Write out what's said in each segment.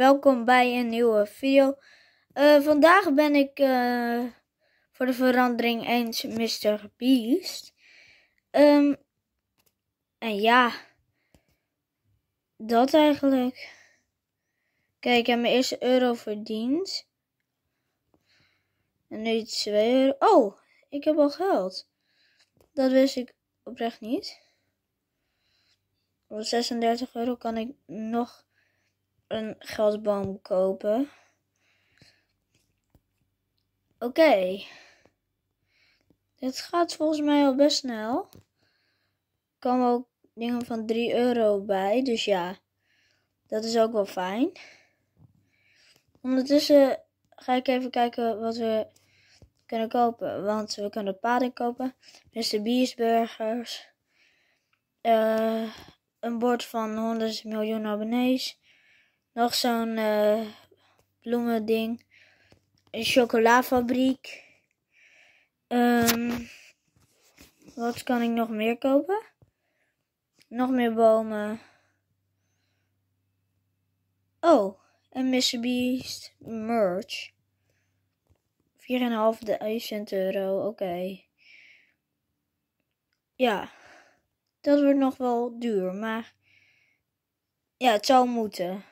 Welkom bij een nieuwe video. Eh, vandaag ben ik eh, voor de verandering eens Mr. Beast. Ehm, en ja, dat eigenlijk. Kijk, ik heb mijn eerste euro verdiend. En nu 2 euro. Oh, ik heb al geld. Dat wist ik oprecht niet. Voor 36 euro kan ik nog een geldboom kopen. Oké. Okay. Dit gaat volgens mij al best snel. Er komen ook dingen van 3 euro bij. Dus ja, dat is ook wel fijn. Ondertussen ga ik even kijken wat we kunnen kopen. Want we kunnen paden kopen. Mr. Beast eh, een bord van 100 miljoen abonnees. Nog zo'n uh, bloemending. Een chocolafabriek. Ehm, wat kan ik nog meer kopen? Nog meer bomen. Oh, en Mr. Beast merch. cent euro, oké. Ja, dat wordt nog wel duur, maar ja, het zou moeten.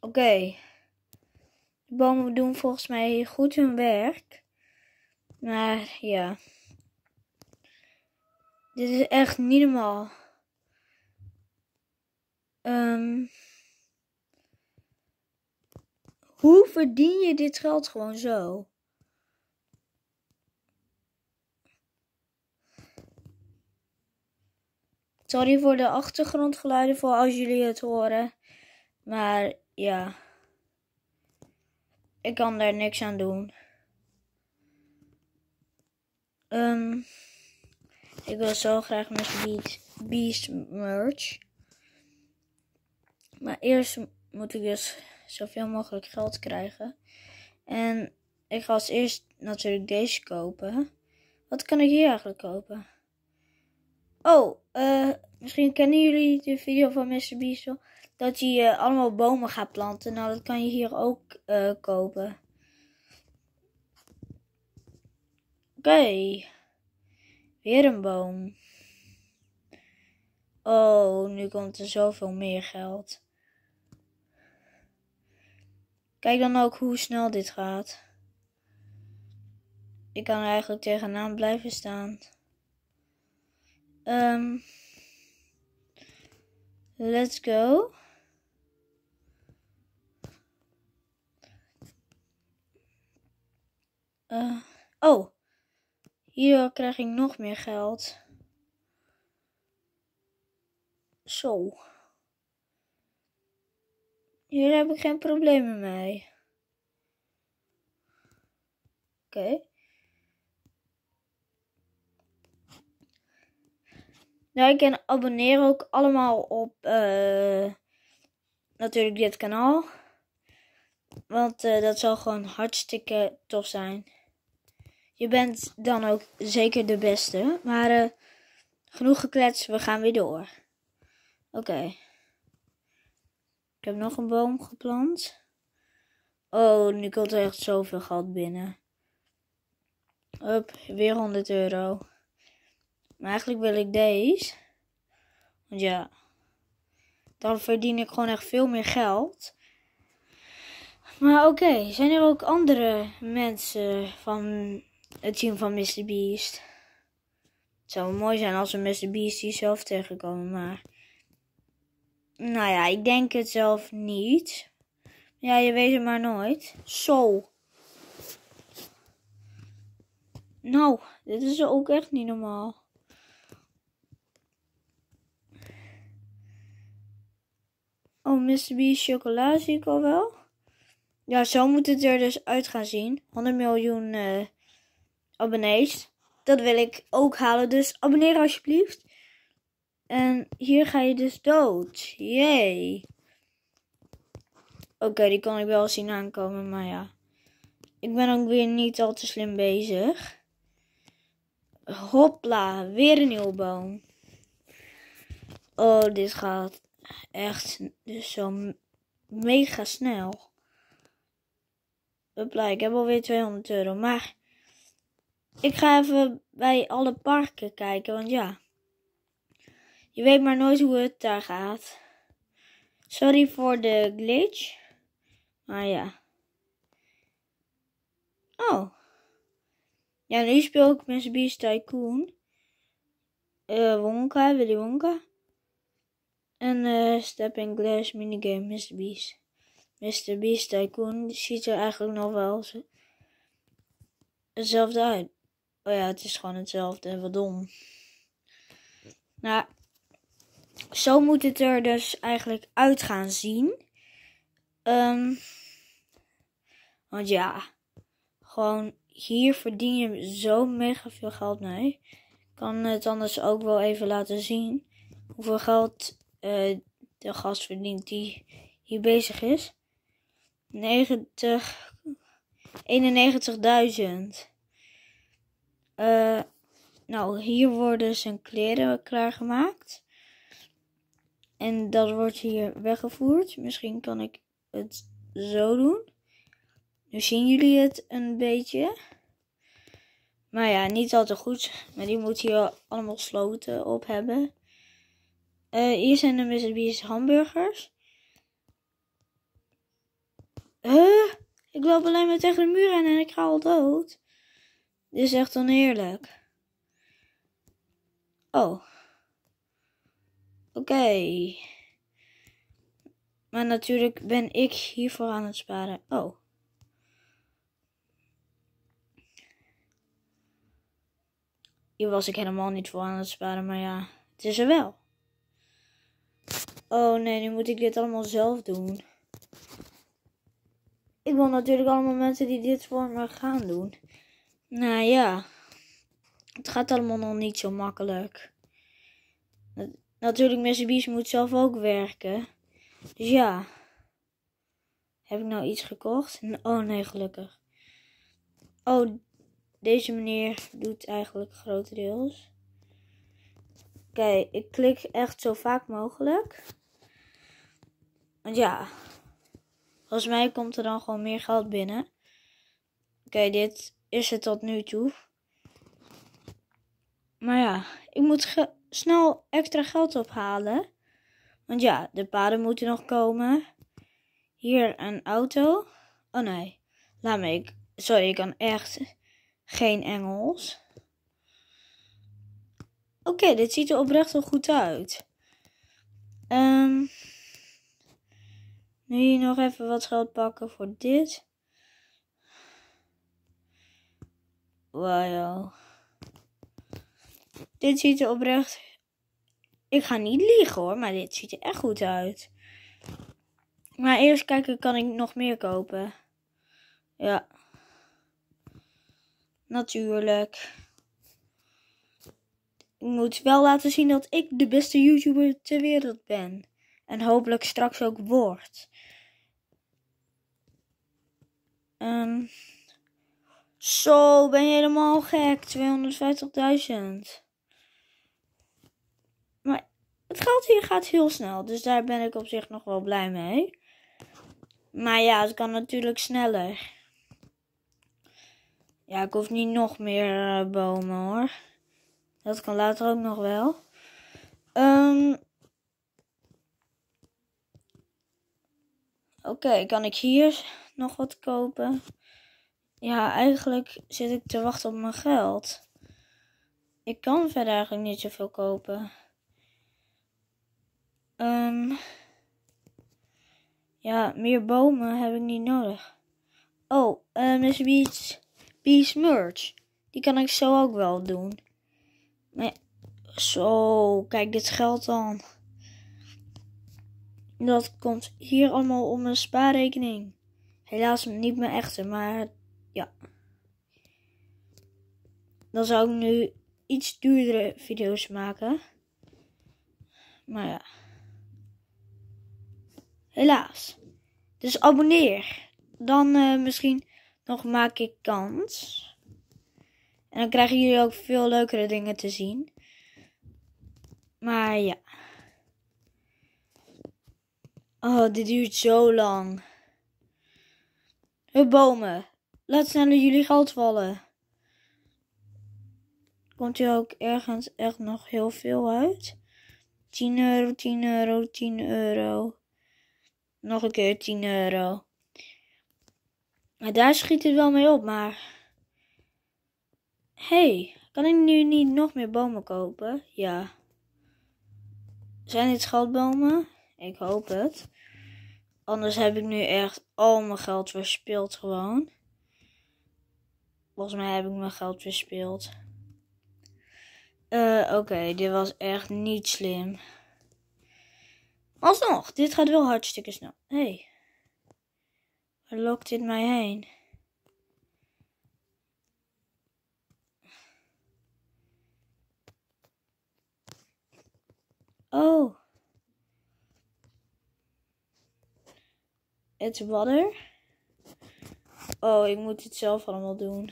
Oké. De bomen doen volgens mij goed hun werk. Maar ja. Dit is echt niet normaal. Um, hoe verdien je dit geld gewoon zo? Sorry voor de achtergrondgeluiden voor als jullie het horen. Maar ja. Ik kan daar niks aan doen. Um, ik wil zo graag Mr. Beast, merch. Maar eerst moet ik dus zoveel mogelijk geld krijgen. En ik ga als eerst natuurlijk deze kopen. Wat kan ik hier eigenlijk kopen? Oh, eh, misschien kennen jullie de video van Mr. Beast wel dat je allemaal bomen gaat planten. Nou, dat kan je hier ook eh, kopen. Oké. Weer een boom. Oh, nu komt er zoveel meer geld. Kijk dan ook hoe snel dit gaat. Ik kan er eigenlijk tegenaan blijven staan. Ehm, let's go. Eh, oh, hier krijg ik nog meer geld. Zo. Hier heb ik geen problemen mee. Oké. Okay. Nou, ik en abonneren ook allemaal op uh, natuurlijk dit kanaal. Want eh, dat zou gewoon hartstikke tof zijn. Je bent dan ook zeker de beste. Maar eh, genoeg geklets, we gaan weer door. Oké. Ik heb nog een boom geplant. Oh, nu komt er echt zoveel geld binnen. Up, weer 100 euro. Maar eigenlijk wil ik deze. Want ja, dan verdien ik gewoon echt veel meer geld. Maar oké, zijn er ook andere mensen van het team van Mr. Beast. Het zou mooi zijn als we Mr. Beast hier zelf tegenkomen, maar... Nou ja, ik denk het zelf niet. Ja, je weet het maar nooit. Zo. Nou, dit is ook echt niet normaal. Oh, Mr. Beast chocola zie ik al wel. Ja, zo moet het er dus uit gaan zien. 100 miljoen... Eh, abonnees. Dat wil ik ook halen, dus abonneer alsjeblieft. En hier ga je dus dood. Jee. Oké, die kan ik wel zien aankomen, maar ja. Ik ben ook weer niet al te slim bezig. Hopla, weer een nieuwe boom. Oh, dit gaat echt dus zo mega snel. Hopla, ik heb alweer 200 euro, maar ik ga even bij alle parken kijken, want ja. Je weet maar nooit hoe het daar gaat. Sorry voor de glitch. Maar ja. Oh. Ja, nu speel ik Mr. Beast Tycoon. Uh, Wonka, je Wonka. En uh, Step Glass minigame Mr. Beast. Mr. Beast Tycoon ziet er eigenlijk nog wel hetzelfde uit. Oh ja, het is gewoon hetzelfde. en Wat dom. Nou, zo moet het er dus eigenlijk uit gaan zien. Um, want ja, gewoon hier verdien je zo mega veel geld mee. Ik kan het anders ook wel even laten zien. Hoeveel geld eh, de gast verdient die hier bezig is. 90, 91.000. Uh, nou, hier worden zijn kleren klaargemaakt. En dat wordt hier weggevoerd. Misschien kan ik het zo doen. Nu zien jullie het een beetje. Maar ja, niet altijd goed. Maar die moet hier allemaal sloten op hebben. Uh, hier zijn de Mr. hamburgers. Huh? Ik loop alleen maar tegen de muur aan en ik ga al dood. Dit is echt oneerlijk. Oh. Oké. Maar natuurlijk ben ik hiervoor aan het sparen. Oh. Hier was ik helemaal niet voor aan het sparen, maar ja, het is er wel. Oh nee, nu moet ik dit allemaal zelf doen. Ik wil natuurlijk allemaal mensen die dit voor me gaan doen. Nou ja, het gaat allemaal nog niet zo makkelijk. Natuurlijk, moet Bies moet zelf ook werken. Dus ja. Heb ik nou iets gekocht? Oh nee, gelukkig. Oh, deze meneer doet eigenlijk grotendeels. Oké, okay, ik klik echt zo vaak mogelijk. Want ja, volgens mij komt er dan gewoon meer geld binnen. Oké, dit is het tot nu toe. Maar ja, ik moet snel extra geld ophalen. Want ja, de paden moeten nog komen. Hier een auto. Oh nee, laat me. Ik, sorry, ik kan echt geen Engels. Oké, dit ziet er oprecht wel goed uit. Um, nu nog even wat geld pakken voor dit. Wow. Dit ziet er oprecht... Ik ga niet liegen hoor, maar dit ziet er echt goed uit. Maar eerst kijken, kan ik nog meer kopen? Ja. Natuurlijk. Ik moet wel laten zien dat ik de beste YouTuber ter wereld ben. En hopelijk straks ook word. Ehm... Um. Zo, ben je helemaal gek. 250.000. Maar het geld hier gaat heel snel. Dus daar ben ik op zich nog wel blij mee. Maar ja, het kan natuurlijk sneller. Ja, ik hoef niet nog meer eh, bomen hoor. Dat kan later ook nog wel. Ehm, oké, kan ik hier nog wat kopen? Ja, eigenlijk zit ik te wachten op mijn geld. Ik kan verder eigenlijk niet zoveel kopen. Ehm, ja, meer bomen heb ik niet nodig. Oh, um, ehm, is dus Beast, Merge. Die kan ik zo ook wel doen. Maar zo, kijk dit geld dan. Dat komt hier allemaal op mijn spaarrekening. Helaas niet mijn echte, maar ja. Dan zou ik nu iets duurdere video's maken. Maar ja. Helaas. Dus abonneer. Dan eh, misschien nog maak ik kans. En dan krijgen jullie ook veel leukere dingen te zien. Maar ja. Oh, dit duurt zo lang. De bomen. Laat sneller jullie geld vallen. Komt er ook ergens echt nog heel veel uit? 10 euro, 10 euro, 10 euro. Nog een keer 10 euro. Maar daar schiet het wel mee op, maar. hey, kan ik nu niet nog meer bomen kopen? Ja. Zijn dit schatbomen? Ik hoop het. Anders heb ik nu echt al mijn geld verspild gewoon. Volgens mij heb ik mijn geld verspeeld. Eh, oké, dit was echt niet slim. Alsnog, dit gaat wel hartstikke snel. Hé, hey. waar lokt dit mij heen? Oh. Het water. Oh, ik moet het zelf allemaal doen.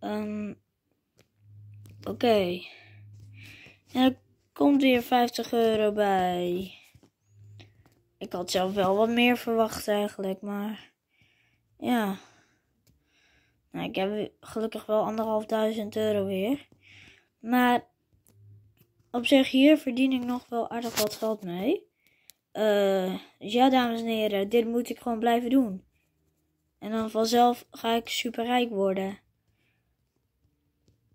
Um, Oké. En er komt weer 50 euro bij. Ik had zelf wel wat meer verwacht eigenlijk, maar ja. Nou, ik heb gelukkig wel anderhalfduizend euro weer. Maar op zich hier verdien ik nog wel aardig wat geld mee. Eh, dus ja, dames en heren, dit moet ik gewoon blijven doen. En dan vanzelf ga ik superrijk worden.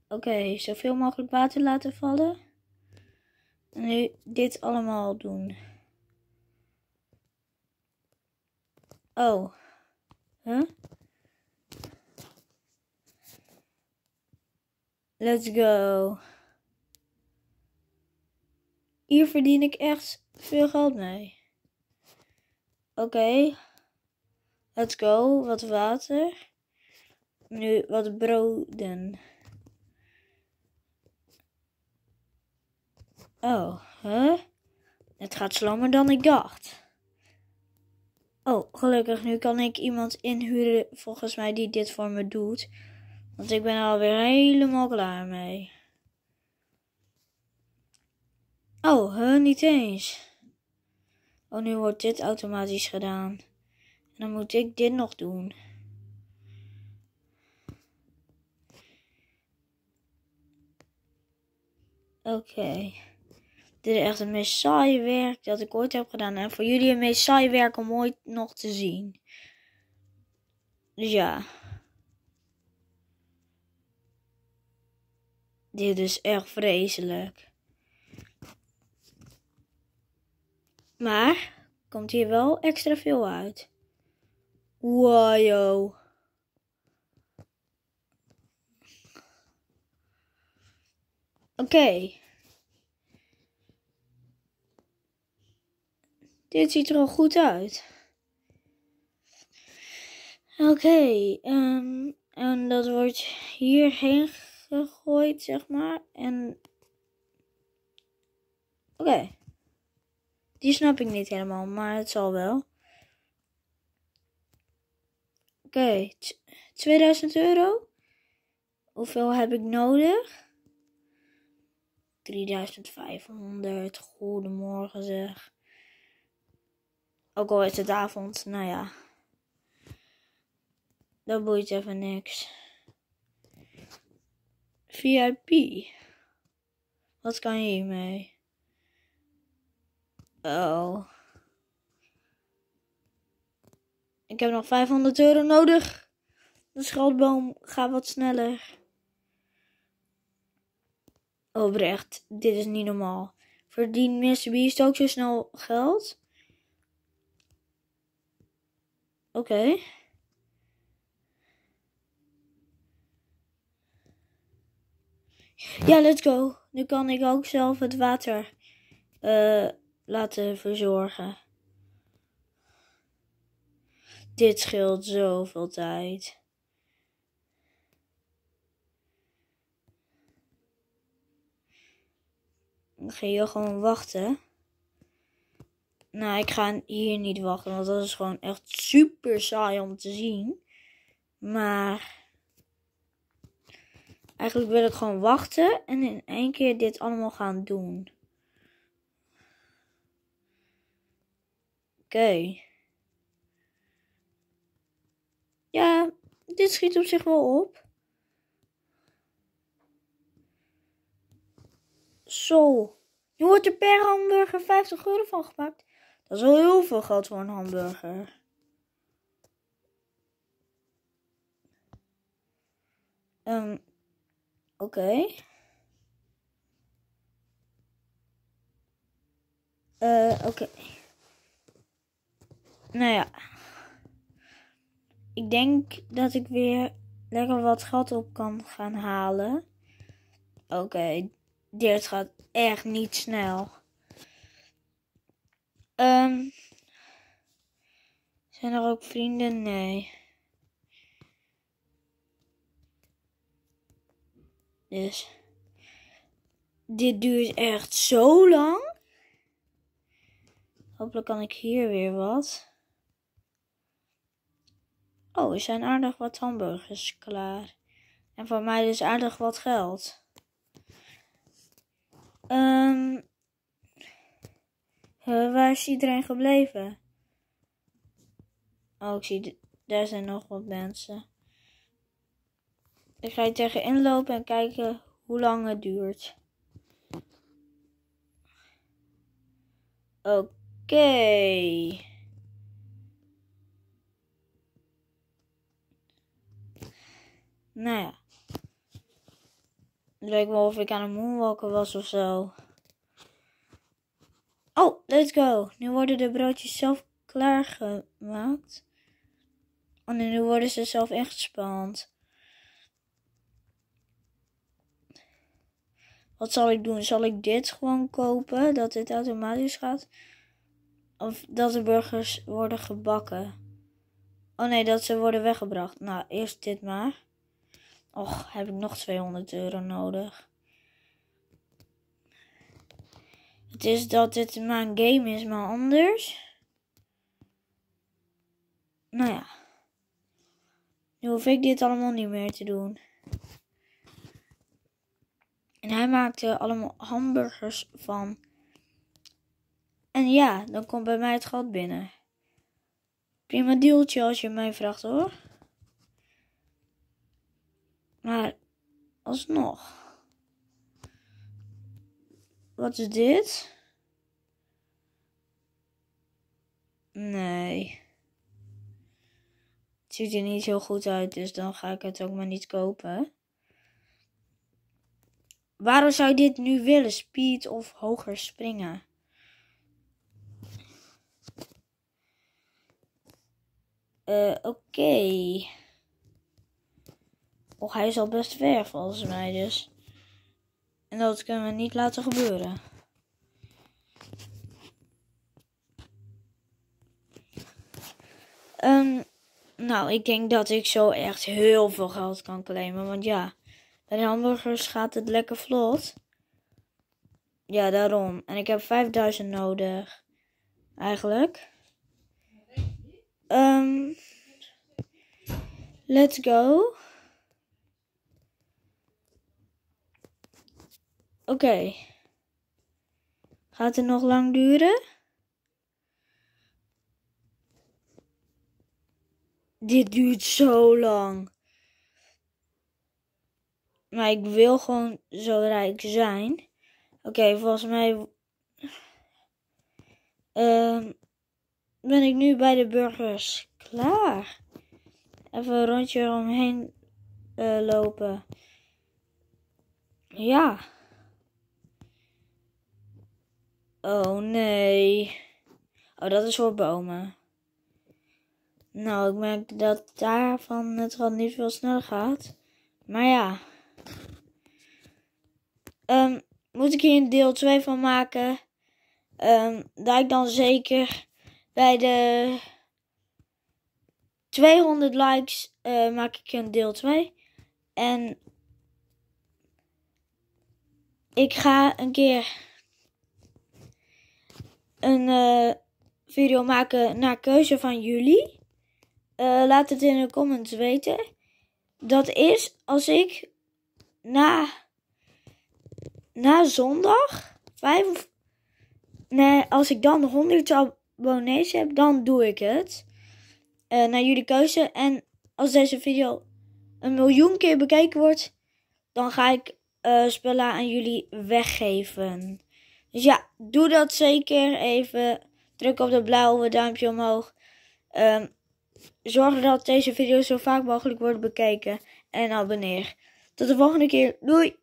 Oké, zoveel mogelijk water laten vallen. En nu dit allemaal doen. Oh. Huh? Let's go. Hier verdien ik echt veel geld mee. Oké. Let's go. Wat water. Nu wat broden. Oh, huh? Het gaat slammer dan ik dacht. Oh, gelukkig. Nu kan ik iemand inhuren, volgens mij, die dit voor me doet. Want ik ben er alweer helemaal klaar mee. Oh, niet eens. Oh, nu wordt dit automatisch gedaan. En dan moet ik dit nog doen. Oké. Dit is echt het meest saaie werk dat ik ooit heb gedaan. En voor jullie een meest saaie werk om ooit nog te zien. Dus ja. Dit is echt vreselijk. Maar komt hier wel extra veel uit. Wow. Oké. Dit ziet er al goed uit. Oké, ehm, en dat wordt hierheen gegooid, zeg maar. En. Oké. Die snap ik niet helemaal, maar het zal wel. Oké, 2000 euro. Hoeveel heb ik nodig? 3500. Goedemorgen zeg. Ook al is het avond, nou ja. Dat boeit even niks. VIP. Wat kan je hiermee? Oh. Ik heb nog 500 euro nodig. De schuldboom gaat wat sneller. Oprecht, dit is niet normaal. Verdient Mr. Beast ook zo snel geld? Oké. Ja, let's go. Nu kan ik ook zelf het water eh, laten verzorgen. Dit scheelt zoveel tijd. Dan ga je gewoon wachten. Nou, ik ga hier niet wachten, want dat is gewoon echt super saai om te zien. Maar. Eigenlijk wil ik gewoon wachten en in één keer dit allemaal gaan doen. Oké. Ja, dit schiet op zich wel op. Zo. Je wordt er per hamburger 50 euro van gepakt. Dat is wel heel veel geld voor een hamburger. Um, Oké. Eh, oké. Nou ja. Ik denk dat ik weer lekker wat geld op kan gaan halen. Oké, dit gaat echt niet snel. Ehm, zijn er ook vrienden? Nee. Dus dit duurt echt zo lang. Hopelijk kan ik hier weer wat. Oh, er zijn aardig wat hamburgers klaar. En voor mij dus aardig wat geld. Ehm, eh, waar is iedereen gebleven? Oh, ik zie, daar zijn nog wat mensen ik ga je tegenin lopen en kijken hoe lang het duurt. Oké. Nou ja. Het wel of ik aan een moonwalker was of zo. Oh, let's go. Nu worden de broodjes zelf klaargemaakt. Oh en nu worden ze zelf ingespand. Wat zal ik doen? Zal ik dit gewoon kopen? Dat dit automatisch gaat? Of dat de burgers worden gebakken? Oh nee, dat ze worden weggebracht. Nou, eerst dit maar. Och, heb ik nog 200 euro nodig. Het is dat dit mijn game is, maar anders. Nou ja. Nu hoef ik dit allemaal niet meer te doen hij maakte allemaal hamburgers van. En ja, dan komt bij mij het gat binnen. Prima deeltje als je mij vraagt hoor. Maar alsnog. Wat is dit? Nee. Het ziet er niet heel goed uit, dus dan ga ik het ook maar niet kopen. Waarom zou je dit nu willen? Speed of hoger springen? Uh, Oké. Okay. Oh, hij is al best ver volgens mij dus. En dat kunnen we niet laten gebeuren. Um, nou, ik denk dat ik zo echt heel veel geld kan claimen. Want ja, bij de hamburgers gaat het lekker vlot. Ja, daarom. En ik heb 5000 nodig. Eigenlijk. Ehm, let's go. Oké. Gaat het nog lang duren? Dit duurt zo lang. Maar ik wil gewoon zo rijk zijn. Oké, volgens mij. ehm ben ik nu bij de burgers klaar. Even een rondje omheen eh, lopen. Ja. Oh nee. Oh, dat is voor bomen. Nou, ik merk dat daarvan het wel niet veel sneller gaat. Maar ja. Um, moet ik hier een deel 2 van maken? Um, dat ik dan zeker bij de 200 likes eh, maak ik een deel 2. En ik ga een keer een eh, video maken naar keuze van jullie. Eh, laat het in de comments weten. Dat is als ik na, na zondag, vijf nee, als ik dan 100 abonnees heb, dan doe ik het. Uh, naar jullie keuze. En als deze video een miljoen keer bekeken wordt, dan ga ik uh, aan jullie weggeven. Dus ja, doe dat zeker even. Druk op dat blauwe duimpje omhoog. Ehm, zorg dat deze video zo vaak mogelijk wordt bekeken. En abonneer. Tot de volgende keer. Doei!